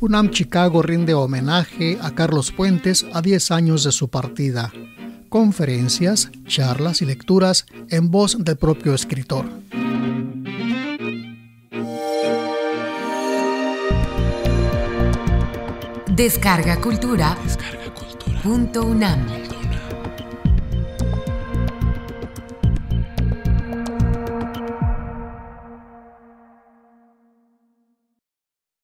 UNAM Chicago rinde homenaje a Carlos Puentes a 10 años de su partida. Conferencias, charlas y lecturas en voz del propio escritor. Descarga Cultura.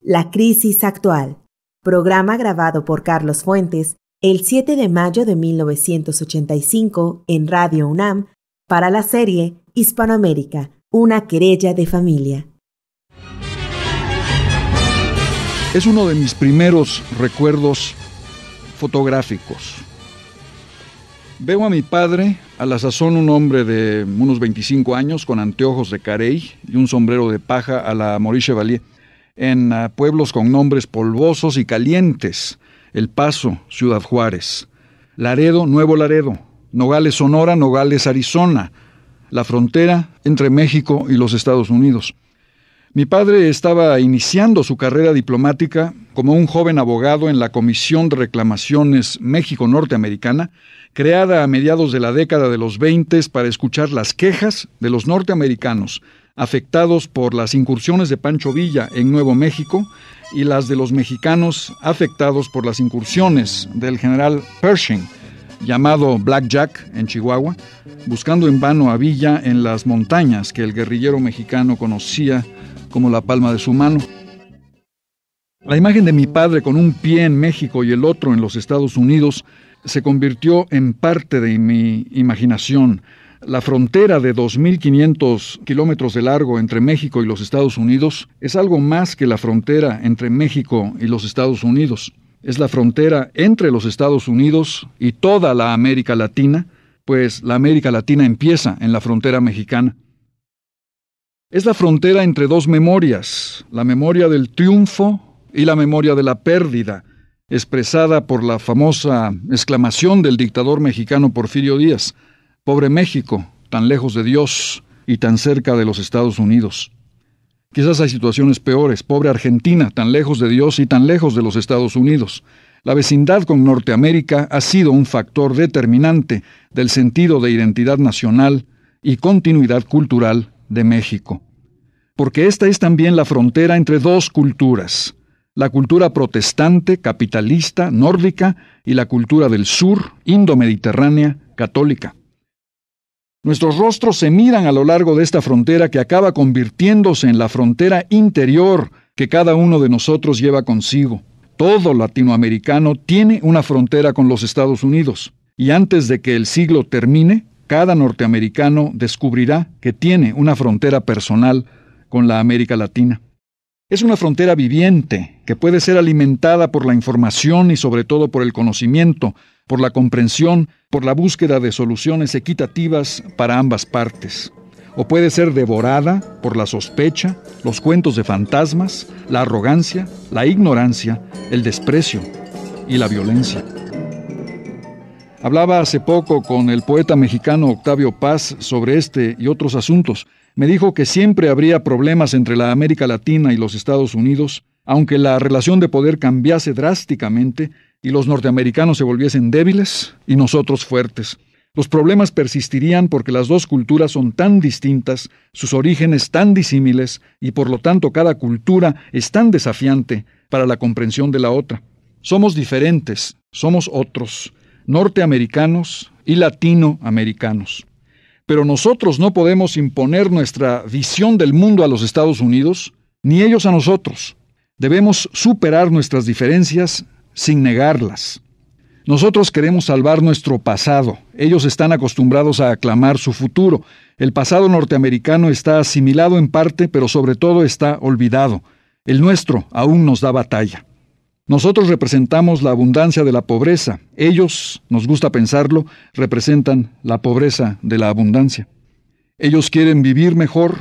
La crisis actual. Programa grabado por Carlos Fuentes el 7 de mayo de 1985 en Radio UNAM para la serie Hispanoamérica, una querella de familia. Es uno de mis primeros recuerdos fotográficos. Veo a mi padre, a la sazón un hombre de unos 25 años, con anteojos de carey y un sombrero de paja a la Maurice Chevalier en ah, pueblos con nombres polvosos y calientes. El Paso, Ciudad Juárez. Laredo, Nuevo Laredo. Nogales, Sonora, Nogales, Arizona. La frontera entre México y los Estados Unidos. Mi padre estaba iniciando su carrera diplomática como un joven abogado en la Comisión de Reclamaciones México-Norteamericana, creada a mediados de la década de los 20 para escuchar las quejas de los norteamericanos afectados por las incursiones de Pancho Villa en Nuevo México y las de los mexicanos afectados por las incursiones del general Pershing, llamado Black Jack en Chihuahua, buscando en vano a Villa en las montañas que el guerrillero mexicano conocía como la palma de su mano. La imagen de mi padre con un pie en México y el otro en los Estados Unidos se convirtió en parte de mi imaginación la frontera de 2.500 kilómetros de largo entre México y los Estados Unidos es algo más que la frontera entre México y los Estados Unidos. Es la frontera entre los Estados Unidos y toda la América Latina, pues la América Latina empieza en la frontera mexicana. Es la frontera entre dos memorias, la memoria del triunfo y la memoria de la pérdida, expresada por la famosa exclamación del dictador mexicano Porfirio Díaz, Pobre México, tan lejos de Dios y tan cerca de los Estados Unidos. Quizás hay situaciones peores. Pobre Argentina, tan lejos de Dios y tan lejos de los Estados Unidos. La vecindad con Norteamérica ha sido un factor determinante del sentido de identidad nacional y continuidad cultural de México. Porque esta es también la frontera entre dos culturas, la cultura protestante, capitalista, nórdica y la cultura del sur, indomediterránea, católica. Nuestros rostros se miran a lo largo de esta frontera que acaba convirtiéndose en la frontera interior que cada uno de nosotros lleva consigo. Todo latinoamericano tiene una frontera con los Estados Unidos, y antes de que el siglo termine, cada norteamericano descubrirá que tiene una frontera personal con la América Latina. Es una frontera viviente que puede ser alimentada por la información y sobre todo por el conocimiento, por la comprensión, por la búsqueda de soluciones equitativas para ambas partes. O puede ser devorada por la sospecha, los cuentos de fantasmas, la arrogancia, la ignorancia, el desprecio y la violencia. Hablaba hace poco con el poeta mexicano Octavio Paz sobre este y otros asuntos. Me dijo que siempre habría problemas entre la América Latina y los Estados Unidos, aunque la relación de poder cambiase drásticamente y los norteamericanos se volviesen débiles y nosotros fuertes. Los problemas persistirían porque las dos culturas son tan distintas, sus orígenes tan disímiles y por lo tanto cada cultura es tan desafiante para la comprensión de la otra. Somos diferentes, somos otros, norteamericanos y latinoamericanos. Pero nosotros no podemos imponer nuestra visión del mundo a los Estados Unidos, ni ellos a nosotros. Debemos superar nuestras diferencias sin negarlas. Nosotros queremos salvar nuestro pasado. Ellos están acostumbrados a aclamar su futuro. El pasado norteamericano está asimilado en parte, pero sobre todo está olvidado. El nuestro aún nos da batalla. Nosotros representamos la abundancia de la pobreza. Ellos, nos gusta pensarlo, representan la pobreza de la abundancia. Ellos quieren vivir mejor,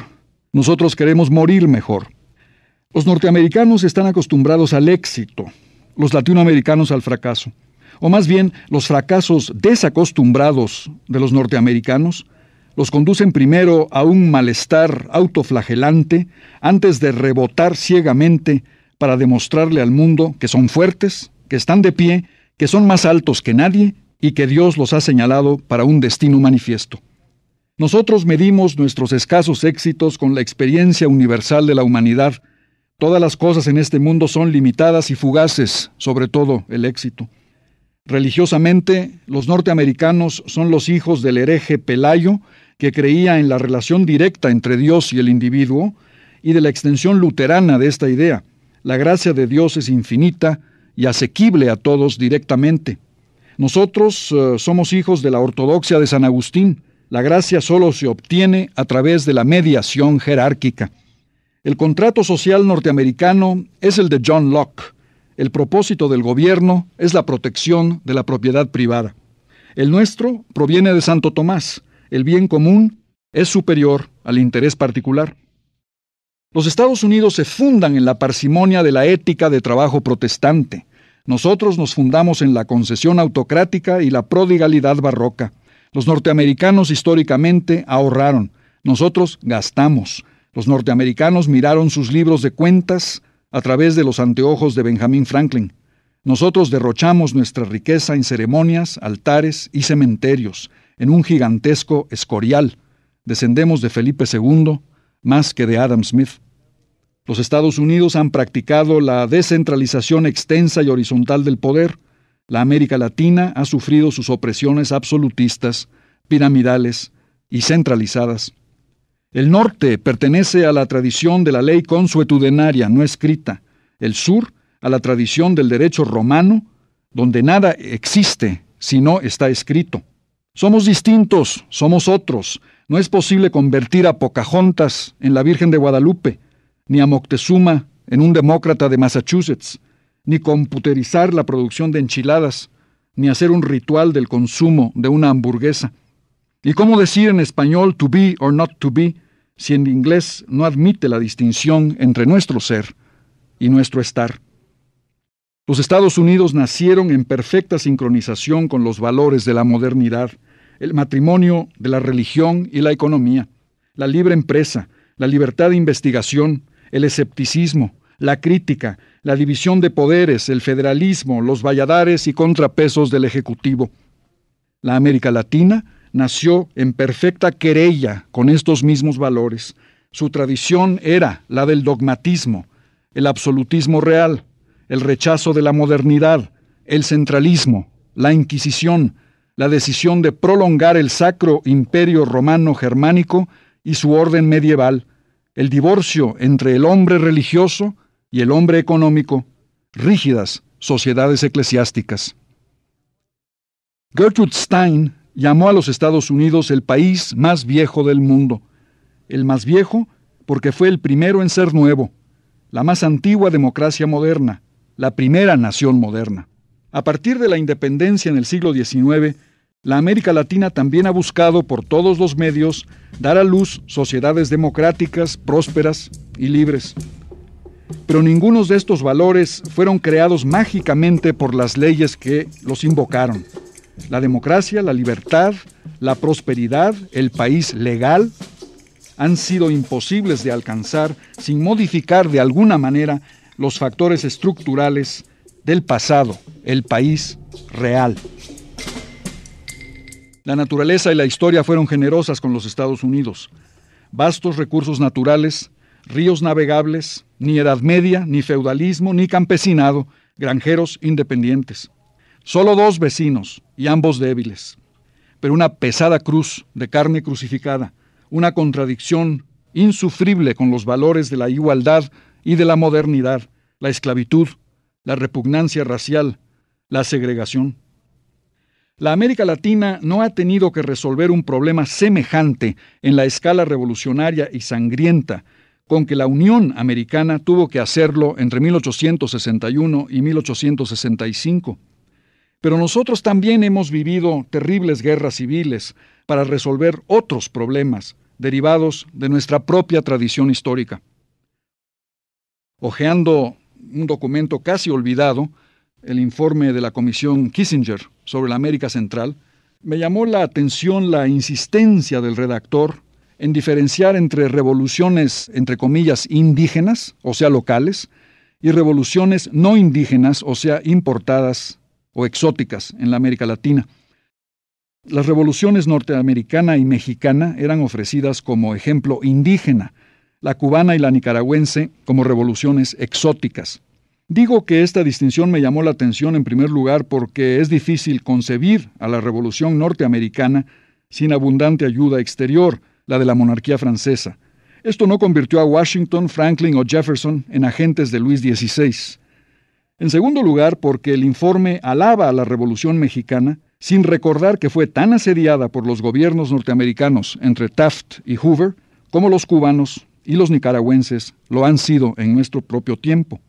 nosotros queremos morir mejor. Los norteamericanos están acostumbrados al éxito, los latinoamericanos al fracaso, o más bien los fracasos desacostumbrados de los norteamericanos, los conducen primero a un malestar autoflagelante antes de rebotar ciegamente para demostrarle al mundo que son fuertes, que están de pie, que son más altos que nadie y que Dios los ha señalado para un destino manifiesto. Nosotros medimos nuestros escasos éxitos con la experiencia universal de la humanidad Todas las cosas en este mundo son limitadas y fugaces, sobre todo el éxito. Religiosamente, los norteamericanos son los hijos del hereje Pelayo, que creía en la relación directa entre Dios y el individuo, y de la extensión luterana de esta idea. La gracia de Dios es infinita y asequible a todos directamente. Nosotros eh, somos hijos de la ortodoxia de San Agustín. La gracia solo se obtiene a través de la mediación jerárquica. El contrato social norteamericano es el de John Locke. El propósito del gobierno es la protección de la propiedad privada. El nuestro proviene de Santo Tomás. El bien común es superior al interés particular. Los Estados Unidos se fundan en la parsimonia de la ética de trabajo protestante. Nosotros nos fundamos en la concesión autocrática y la prodigalidad barroca. Los norteamericanos históricamente ahorraron, nosotros gastamos. Los norteamericanos miraron sus libros de cuentas a través de los anteojos de Benjamin Franklin. Nosotros derrochamos nuestra riqueza en ceremonias, altares y cementerios, en un gigantesco escorial. Descendemos de Felipe II más que de Adam Smith. Los Estados Unidos han practicado la descentralización extensa y horizontal del poder. La América Latina ha sufrido sus opresiones absolutistas, piramidales y centralizadas. El norte pertenece a la tradición de la ley consuetudinaria no escrita. El sur, a la tradición del derecho romano, donde nada existe si no está escrito. Somos distintos, somos otros. No es posible convertir a Pocahontas en la Virgen de Guadalupe, ni a Moctezuma en un demócrata de Massachusetts, ni computerizar la producción de enchiladas, ni hacer un ritual del consumo de una hamburguesa. ¿Y cómo decir en español to be or not to be si en inglés no admite la distinción entre nuestro ser y nuestro estar? Los Estados Unidos nacieron en perfecta sincronización con los valores de la modernidad, el matrimonio de la religión y la economía, la libre empresa, la libertad de investigación, el escepticismo, la crítica, la división de poderes, el federalismo, los valladares y contrapesos del Ejecutivo. La América Latina nació en perfecta querella con estos mismos valores. Su tradición era la del dogmatismo, el absolutismo real, el rechazo de la modernidad, el centralismo, la Inquisición, la decisión de prolongar el sacro imperio romano germánico y su orden medieval, el divorcio entre el hombre religioso y el hombre económico, rígidas sociedades eclesiásticas. Gertrude Stein llamó a los Estados Unidos el país más viejo del mundo. El más viejo porque fue el primero en ser nuevo, la más antigua democracia moderna, la primera nación moderna. A partir de la independencia en el siglo XIX, la América Latina también ha buscado por todos los medios dar a luz sociedades democráticas, prósperas y libres. Pero ninguno de estos valores fueron creados mágicamente por las leyes que los invocaron la democracia, la libertad, la prosperidad, el país legal, han sido imposibles de alcanzar sin modificar de alguna manera los factores estructurales del pasado, el país real. La naturaleza y la historia fueron generosas con los Estados Unidos. Vastos recursos naturales, ríos navegables, ni Edad Media, ni feudalismo, ni campesinado, granjeros independientes. Solo dos vecinos, y ambos débiles. Pero una pesada cruz de carne crucificada, una contradicción insufrible con los valores de la igualdad y de la modernidad, la esclavitud, la repugnancia racial, la segregación. La América Latina no ha tenido que resolver un problema semejante en la escala revolucionaria y sangrienta con que la Unión Americana tuvo que hacerlo entre 1861 y 1865. Pero nosotros también hemos vivido terribles guerras civiles para resolver otros problemas derivados de nuestra propia tradición histórica. Ojeando un documento casi olvidado, el informe de la Comisión Kissinger sobre la América Central, me llamó la atención la insistencia del redactor en diferenciar entre revoluciones, entre comillas, indígenas, o sea, locales, y revoluciones no indígenas, o sea, importadas o exóticas en la América Latina. Las revoluciones norteamericana y mexicana eran ofrecidas como ejemplo indígena, la cubana y la nicaragüense como revoluciones exóticas. Digo que esta distinción me llamó la atención en primer lugar porque es difícil concebir a la revolución norteamericana sin abundante ayuda exterior, la de la monarquía francesa. Esto no convirtió a Washington, Franklin o Jefferson en agentes de Luis XVI. En segundo lugar, porque el informe alaba a la Revolución Mexicana, sin recordar que fue tan asediada por los gobiernos norteamericanos entre Taft y Hoover, como los cubanos y los nicaragüenses lo han sido en nuestro propio tiempo.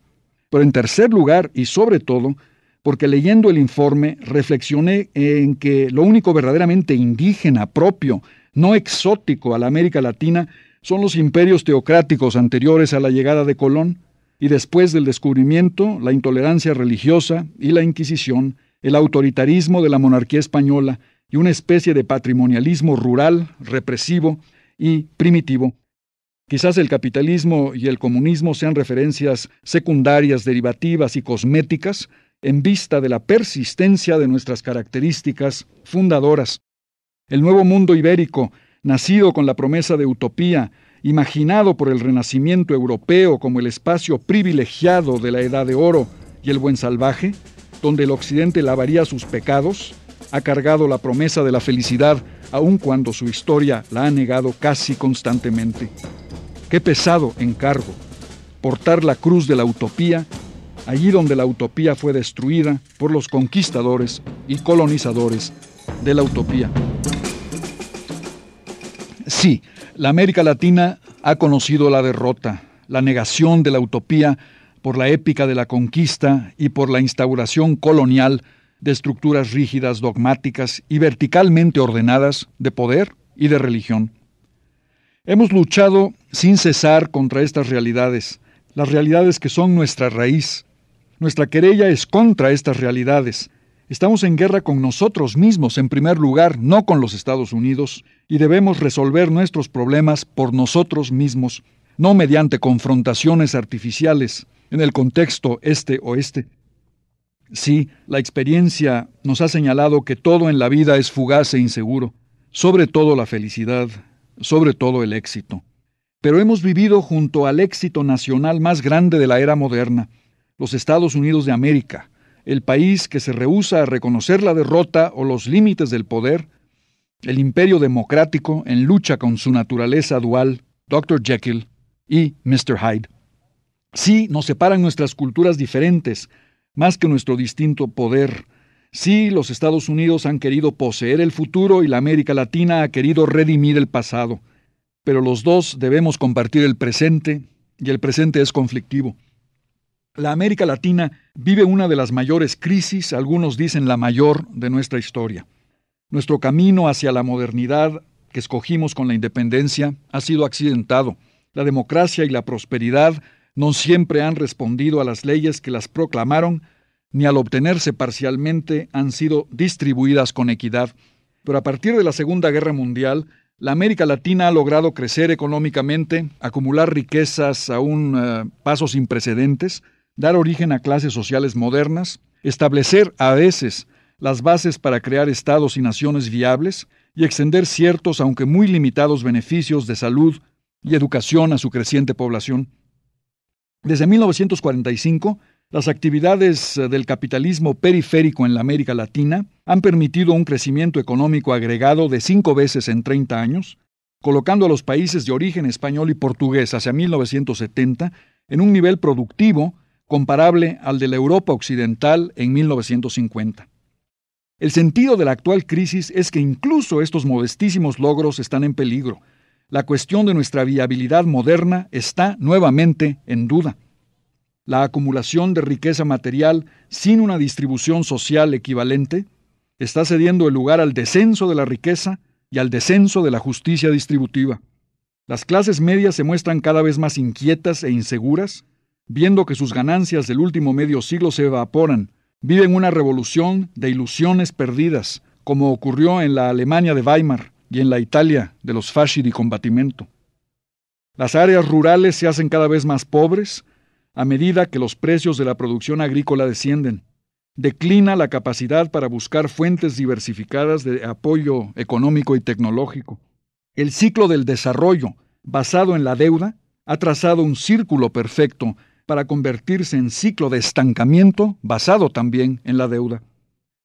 Pero en tercer lugar, y sobre todo, porque leyendo el informe reflexioné en que lo único verdaderamente indígena, propio, no exótico a la América Latina, son los imperios teocráticos anteriores a la llegada de Colón, y después del descubrimiento, la intolerancia religiosa y la Inquisición, el autoritarismo de la monarquía española y una especie de patrimonialismo rural, represivo y primitivo. Quizás el capitalismo y el comunismo sean referencias secundarias, derivativas y cosméticas en vista de la persistencia de nuestras características fundadoras. El nuevo mundo ibérico, nacido con la promesa de utopía, imaginado por el Renacimiento europeo como el espacio privilegiado de la Edad de Oro y el buen salvaje, donde el Occidente lavaría sus pecados, ha cargado la promesa de la felicidad aun cuando su historia la ha negado casi constantemente. Qué pesado encargo, portar la cruz de la utopía, allí donde la utopía fue destruida por los conquistadores y colonizadores de la utopía. Sí, la América Latina ha conocido la derrota, la negación de la utopía por la épica de la conquista y por la instauración colonial de estructuras rígidas, dogmáticas y verticalmente ordenadas de poder y de religión. Hemos luchado sin cesar contra estas realidades, las realidades que son nuestra raíz. Nuestra querella es contra estas realidades, Estamos en guerra con nosotros mismos, en primer lugar, no con los Estados Unidos, y debemos resolver nuestros problemas por nosotros mismos, no mediante confrontaciones artificiales en el contexto este-oeste. Sí, la experiencia nos ha señalado que todo en la vida es fugaz e inseguro, sobre todo la felicidad, sobre todo el éxito. Pero hemos vivido junto al éxito nacional más grande de la era moderna, los Estados Unidos de América, el país que se rehúsa a reconocer la derrota o los límites del poder, el imperio democrático en lucha con su naturaleza dual, Dr. Jekyll y Mr. Hyde. Sí, nos separan nuestras culturas diferentes, más que nuestro distinto poder. Sí, los Estados Unidos han querido poseer el futuro y la América Latina ha querido redimir el pasado. Pero los dos debemos compartir el presente, y el presente es conflictivo. La América Latina vive una de las mayores crisis, algunos dicen la mayor, de nuestra historia. Nuestro camino hacia la modernidad que escogimos con la independencia ha sido accidentado. La democracia y la prosperidad no siempre han respondido a las leyes que las proclamaron, ni al obtenerse parcialmente han sido distribuidas con equidad. Pero a partir de la Segunda Guerra Mundial, la América Latina ha logrado crecer económicamente, acumular riquezas a un eh, paso sin precedentes, dar origen a clases sociales modernas, establecer a veces las bases para crear estados y naciones viables y extender ciertos, aunque muy limitados, beneficios de salud y educación a su creciente población. Desde 1945, las actividades eh, del capitalismo periférico en la América Latina han permitido un crecimiento económico agregado de cinco veces en 30 años, colocando a los países de origen español y portugués hacia 1970 en un nivel productivo comparable al de la Europa Occidental en 1950. El sentido de la actual crisis es que incluso estos modestísimos logros están en peligro. La cuestión de nuestra viabilidad moderna está nuevamente en duda. La acumulación de riqueza material sin una distribución social equivalente está cediendo el lugar al descenso de la riqueza y al descenso de la justicia distributiva. Las clases medias se muestran cada vez más inquietas e inseguras viendo que sus ganancias del último medio siglo se evaporan, viven una revolución de ilusiones perdidas, como ocurrió en la Alemania de Weimar y en la Italia de los fasci di combatimiento. Las áreas rurales se hacen cada vez más pobres a medida que los precios de la producción agrícola descienden. Declina la capacidad para buscar fuentes diversificadas de apoyo económico y tecnológico. El ciclo del desarrollo, basado en la deuda, ha trazado un círculo perfecto para convertirse en ciclo de estancamiento basado también en la deuda.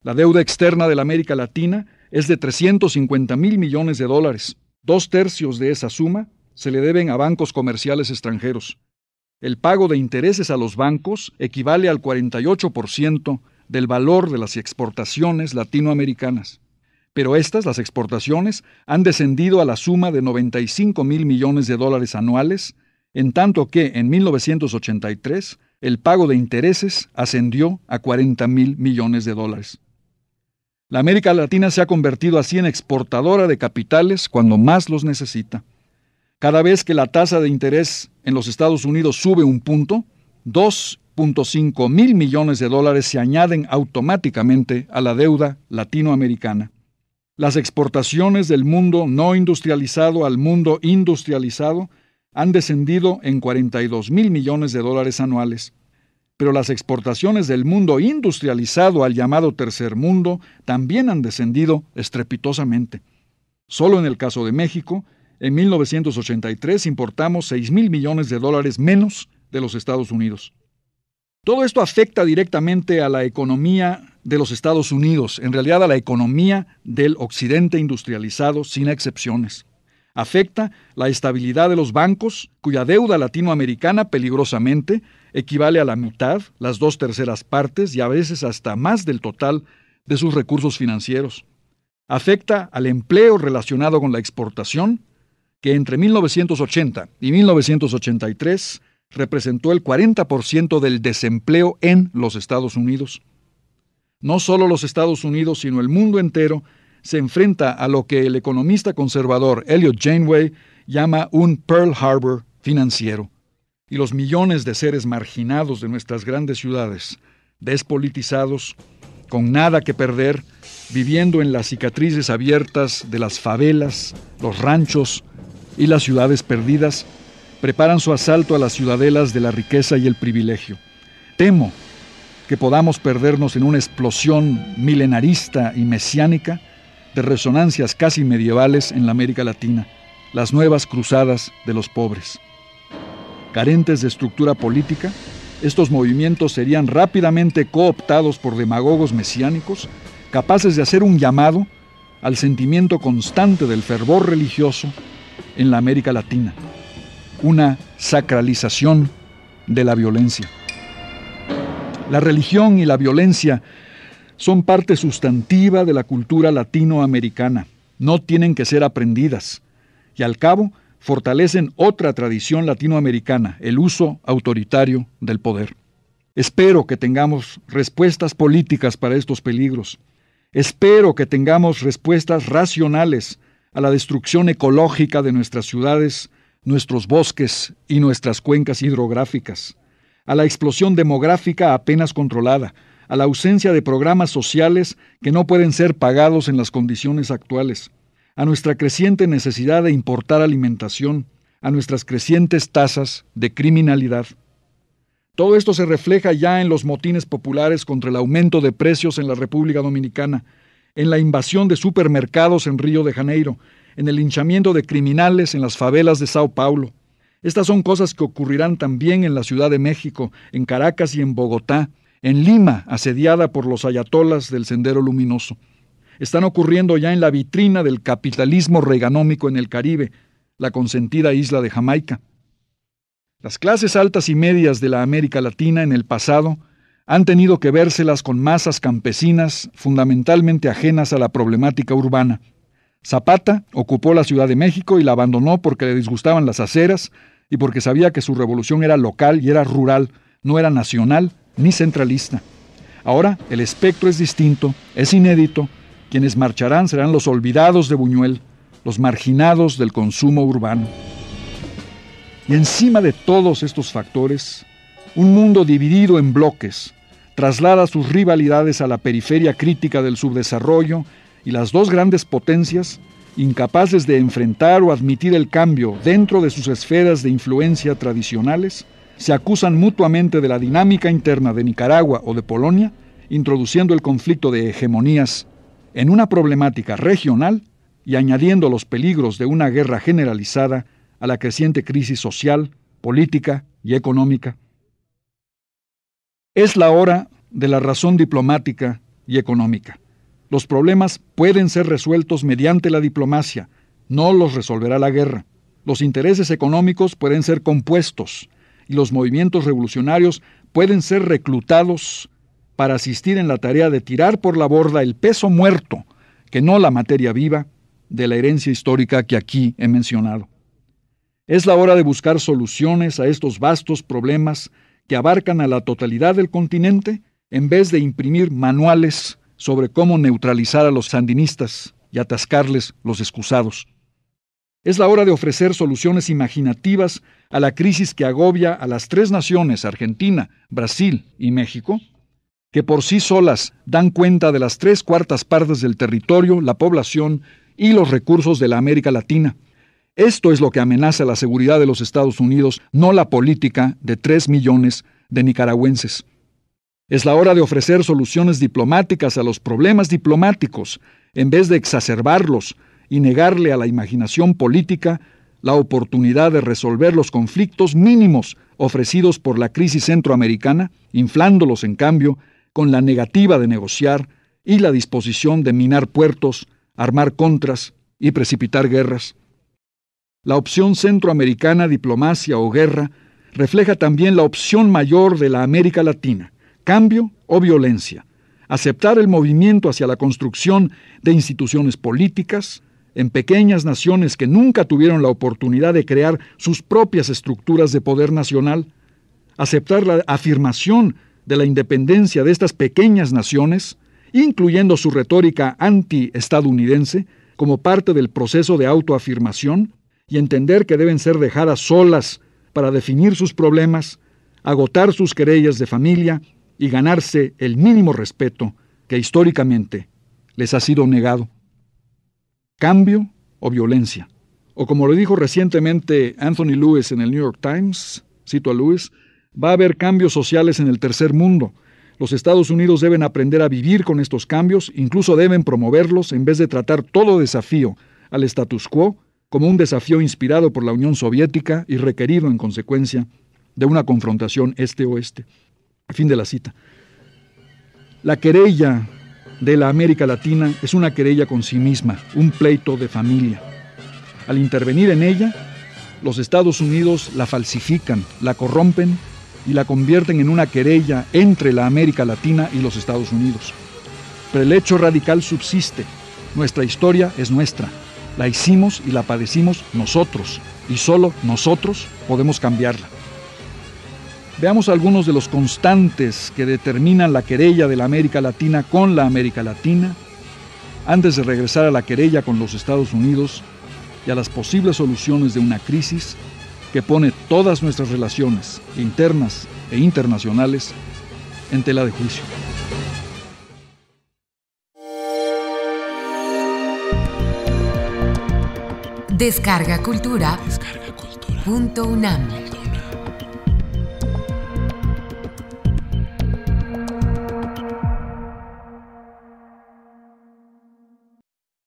La deuda externa de la América Latina es de 350 mil millones de dólares. Dos tercios de esa suma se le deben a bancos comerciales extranjeros. El pago de intereses a los bancos equivale al 48% del valor de las exportaciones latinoamericanas. Pero estas, las exportaciones, han descendido a la suma de 95 mil millones de dólares anuales en tanto que en 1983 el pago de intereses ascendió a 40 mil millones de dólares. La América Latina se ha convertido así en exportadora de capitales cuando más los necesita. Cada vez que la tasa de interés en los Estados Unidos sube un punto, 2.5 mil millones de dólares se añaden automáticamente a la deuda latinoamericana. Las exportaciones del mundo no industrializado al mundo industrializado han descendido en 42 mil millones de dólares anuales. Pero las exportaciones del mundo industrializado al llamado tercer mundo también han descendido estrepitosamente. Solo en el caso de México, en 1983 importamos 6 mil millones de dólares menos de los Estados Unidos. Todo esto afecta directamente a la economía de los Estados Unidos, en realidad a la economía del occidente industrializado sin excepciones afecta la estabilidad de los bancos, cuya deuda latinoamericana peligrosamente equivale a la mitad, las dos terceras partes y a veces hasta más del total de sus recursos financieros. Afecta al empleo relacionado con la exportación, que entre 1980 y 1983 representó el 40% del desempleo en los Estados Unidos. No solo los Estados Unidos, sino el mundo entero se enfrenta a lo que el economista conservador Elliot Janeway llama un Pearl Harbor financiero. Y los millones de seres marginados de nuestras grandes ciudades, despolitizados, con nada que perder, viviendo en las cicatrices abiertas de las favelas, los ranchos y las ciudades perdidas, preparan su asalto a las ciudadelas de la riqueza y el privilegio. Temo que podamos perdernos en una explosión milenarista y mesiánica resonancias casi medievales en la América Latina, las nuevas cruzadas de los pobres. Carentes de estructura política, estos movimientos serían rápidamente cooptados por demagogos mesiánicos, capaces de hacer un llamado al sentimiento constante del fervor religioso en la América Latina, una sacralización de la violencia. La religión y la violencia son parte sustantiva de la cultura latinoamericana. No tienen que ser aprendidas. Y al cabo, fortalecen otra tradición latinoamericana, el uso autoritario del poder. Espero que tengamos respuestas políticas para estos peligros. Espero que tengamos respuestas racionales a la destrucción ecológica de nuestras ciudades, nuestros bosques y nuestras cuencas hidrográficas, a la explosión demográfica apenas controlada, a la ausencia de programas sociales que no pueden ser pagados en las condiciones actuales, a nuestra creciente necesidad de importar alimentación, a nuestras crecientes tasas de criminalidad. Todo esto se refleja ya en los motines populares contra el aumento de precios en la República Dominicana, en la invasión de supermercados en Río de Janeiro, en el hinchamiento de criminales en las favelas de Sao Paulo. Estas son cosas que ocurrirán también en la Ciudad de México, en Caracas y en Bogotá, en Lima, asediada por los ayatolas del Sendero Luminoso. Están ocurriendo ya en la vitrina del capitalismo reganómico en el Caribe, la consentida isla de Jamaica. Las clases altas y medias de la América Latina en el pasado han tenido que vérselas con masas campesinas fundamentalmente ajenas a la problemática urbana. Zapata ocupó la Ciudad de México y la abandonó porque le disgustaban las aceras y porque sabía que su revolución era local y era rural, no era nacional ni centralista. Ahora el espectro es distinto, es inédito. Quienes marcharán serán los olvidados de Buñuel, los marginados del consumo urbano. Y encima de todos estos factores, un mundo dividido en bloques traslada sus rivalidades a la periferia crítica del subdesarrollo y las dos grandes potencias, incapaces de enfrentar o admitir el cambio dentro de sus esferas de influencia tradicionales, se acusan mutuamente de la dinámica interna de Nicaragua o de Polonia, introduciendo el conflicto de hegemonías en una problemática regional y añadiendo los peligros de una guerra generalizada a la creciente crisis social, política y económica. Es la hora de la razón diplomática y económica. Los problemas pueden ser resueltos mediante la diplomacia, no los resolverá la guerra. Los intereses económicos pueden ser compuestos, y los movimientos revolucionarios pueden ser reclutados para asistir en la tarea de tirar por la borda el peso muerto, que no la materia viva, de la herencia histórica que aquí he mencionado. Es la hora de buscar soluciones a estos vastos problemas que abarcan a la totalidad del continente en vez de imprimir manuales sobre cómo neutralizar a los sandinistas y atascarles los excusados. Es la hora de ofrecer soluciones imaginativas a la crisis que agobia a las tres naciones, Argentina, Brasil y México, que por sí solas dan cuenta de las tres cuartas partes del territorio, la población y los recursos de la América Latina. Esto es lo que amenaza la seguridad de los Estados Unidos, no la política de tres millones de nicaragüenses. Es la hora de ofrecer soluciones diplomáticas a los problemas diplomáticos, en vez de exacerbarlos y negarle a la imaginación política la oportunidad de resolver los conflictos mínimos ofrecidos por la crisis centroamericana, inflándolos en cambio con la negativa de negociar y la disposición de minar puertos, armar contras y precipitar guerras. La opción centroamericana, diplomacia o guerra, refleja también la opción mayor de la América Latina, cambio o violencia, aceptar el movimiento hacia la construcción de instituciones políticas, en pequeñas naciones que nunca tuvieron la oportunidad de crear sus propias estructuras de poder nacional, aceptar la afirmación de la independencia de estas pequeñas naciones, incluyendo su retórica anti-estadounidense, como parte del proceso de autoafirmación, y entender que deben ser dejadas solas para definir sus problemas, agotar sus querellas de familia y ganarse el mínimo respeto que históricamente les ha sido negado cambio o violencia. O como lo dijo recientemente Anthony Lewis en el New York Times, cito a Lewis, va a haber cambios sociales en el tercer mundo. Los Estados Unidos deben aprender a vivir con estos cambios, incluso deben promoverlos en vez de tratar todo desafío al status quo como un desafío inspirado por la Unión Soviética y requerido en consecuencia de una confrontación este-oeste. Fin de la cita. La querella de la América Latina es una querella con sí misma, un pleito de familia. Al intervenir en ella, los Estados Unidos la falsifican, la corrompen y la convierten en una querella entre la América Latina y los Estados Unidos. Pero el hecho radical subsiste. Nuestra historia es nuestra. La hicimos y la padecimos nosotros, y solo nosotros podemos cambiarla. Veamos algunos de los constantes que determinan la querella de la América Latina con la América Latina, antes de regresar a la querella con los Estados Unidos y a las posibles soluciones de una crisis que pone todas nuestras relaciones internas e internacionales en tela de juicio. Descarga cultura.